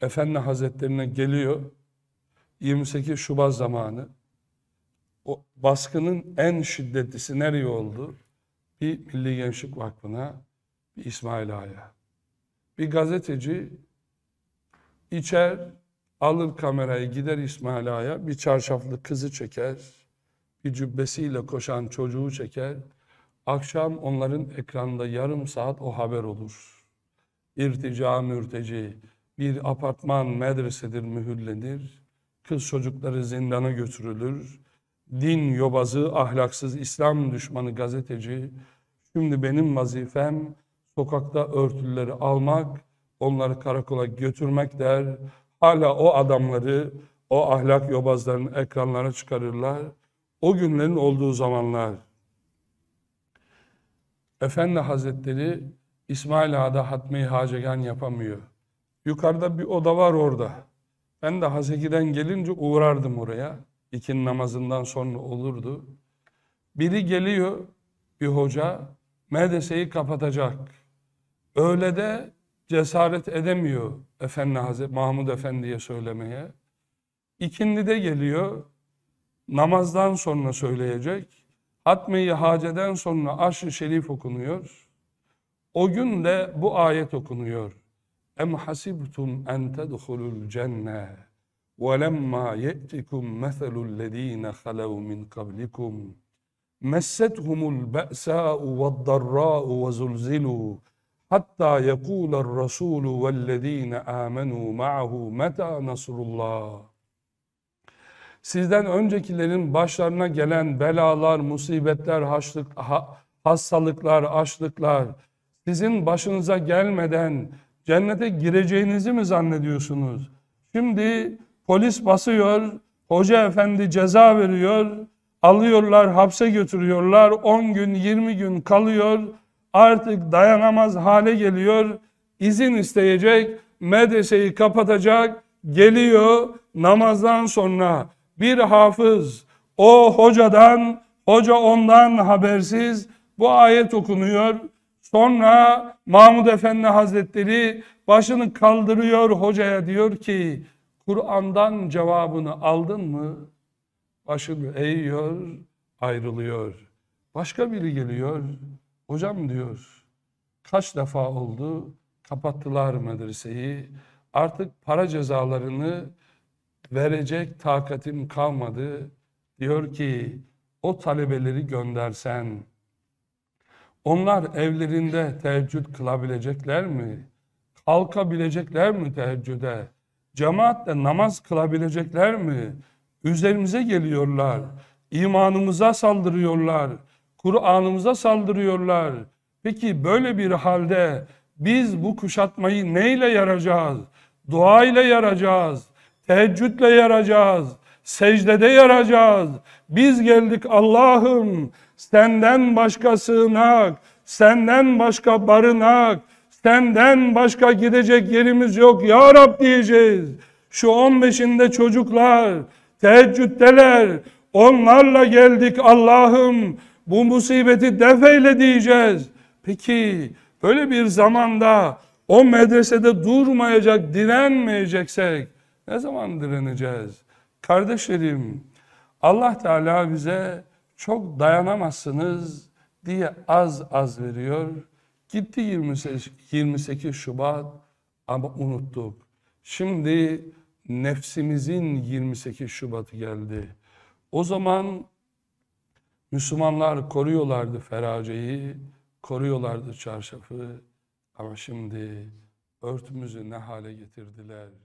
Efendi Hazretlerine geliyor. 28 Şubat zamanı. O baskının en şiddetlisi nereye oldu? Bir Milli Gençlik Vakfı'na, bir İsmail Ağa'ya. Bir gazeteci içer, alır kamerayı gider İsmail Ağa'ya, bir çarşaflı kızı çeker, bir cübbesiyle koşan çocuğu çeker. Akşam onların ekranında yarım saat o haber olur. İrtica, mürteci, bir apartman medresedir, mühürlenir. Kız çocukları zindana götürülür. Din yobazı, ahlaksız, İslam düşmanı gazeteci. Şimdi benim vazifem sokakta örtülleri almak, onları karakola götürmek der. Hala o adamları, o ahlak yobazlarını ekranlara çıkarırlar. O günlerin olduğu zamanlar. Efendi Hazretleri İsmail Ağa'da hatmi hacegan yapamıyor. Yukarıda bir oda var orada. Ben de Haseki'den gelince uğrardım oraya. İkin namazından sonra olurdu. Biri geliyor bir hoca medreseyi kapatacak. Öyle de cesaret edemiyor Efendi Hazret Mahmud Efendi'ye söylemeye. İkindi de geliyor namazdan sonra söyleyecek. hatme Hace'den sonra aşr şerif okunuyor. O gün de bu ayet okunuyor. Em hasibtum en tedhulul cenne وَلَمَّا يَأْتِكُمْ مَثَلُ الَّذ۪ينَ خَلَوْا مِنْ قَبْلِكُمْ ve الْبَأْسَاءُ وَالضَّرَّاءُ وَزُلْزِلُوا حَتَّى يَقُولَ الرَّسُولُ وَالَّذ۪ينَ آمَنُوا مَعَهُ مَتَى meta nasrullah. Sizden öncekilerin başlarına gelen belalar, musibetler, haçlık, hastalıklar, açlıklar, sizin başınıza gelmeden Cennete gireceğinizi mi zannediyorsunuz? Şimdi polis basıyor, hoca efendi ceza veriyor, alıyorlar hapse götürüyorlar, 10 gün 20 gün kalıyor, artık dayanamaz hale geliyor, izin isteyecek, medreseyi kapatacak, geliyor namazdan sonra bir hafız o hocadan, hoca ondan habersiz bu ayet okunuyor. Sonra Mahmud Efendi Hazretleri başını kaldırıyor hocaya diyor ki Kur'an'dan cevabını aldın mı? Başını eğiyor, ayrılıyor. Başka biri geliyor. Hocam diyor kaç defa oldu? Kapattılar medreseyi. Artık para cezalarını verecek takatim kalmadı. Diyor ki o talebeleri göndersen onlar evlerinde teheccüd kılabilecekler mi? Kalkabilecekler mi teheccüde? Cemaatle namaz kılabilecekler mi? Üzerimize geliyorlar. İmanımıza saldırıyorlar. Kur'an'ımıza saldırıyorlar. Peki böyle bir halde biz bu kuşatmayı neyle yaracağız? Duayla yaracağız. Teheccüdle yaracağız. Secdede yaracağız. Biz geldik Allah'ım senden başka sığınak, senden başka barınak, senden başka gidecek yerimiz yok ya Rab diyeceğiz. Şu 15'inde çocuklar teheccüddeler. Onlarla geldik Allah'ım bu musibeti defeyle diyeceğiz. Peki böyle bir zamanda o medresede durmayacak, direnmeyeceksek ne zaman direneceğiz? Kardeşlerim Allah Teala bize çok dayanamazsınız diye az az veriyor. Gitti 28, Şubat ama unuttuk. Şimdi nefsimizin 28 Şubat'ı geldi. O zaman Müslümanlar koruyorlardı feraceyi, koruyorlardı çarşafı. Ama şimdi örtümüzü ne hale getirdiler?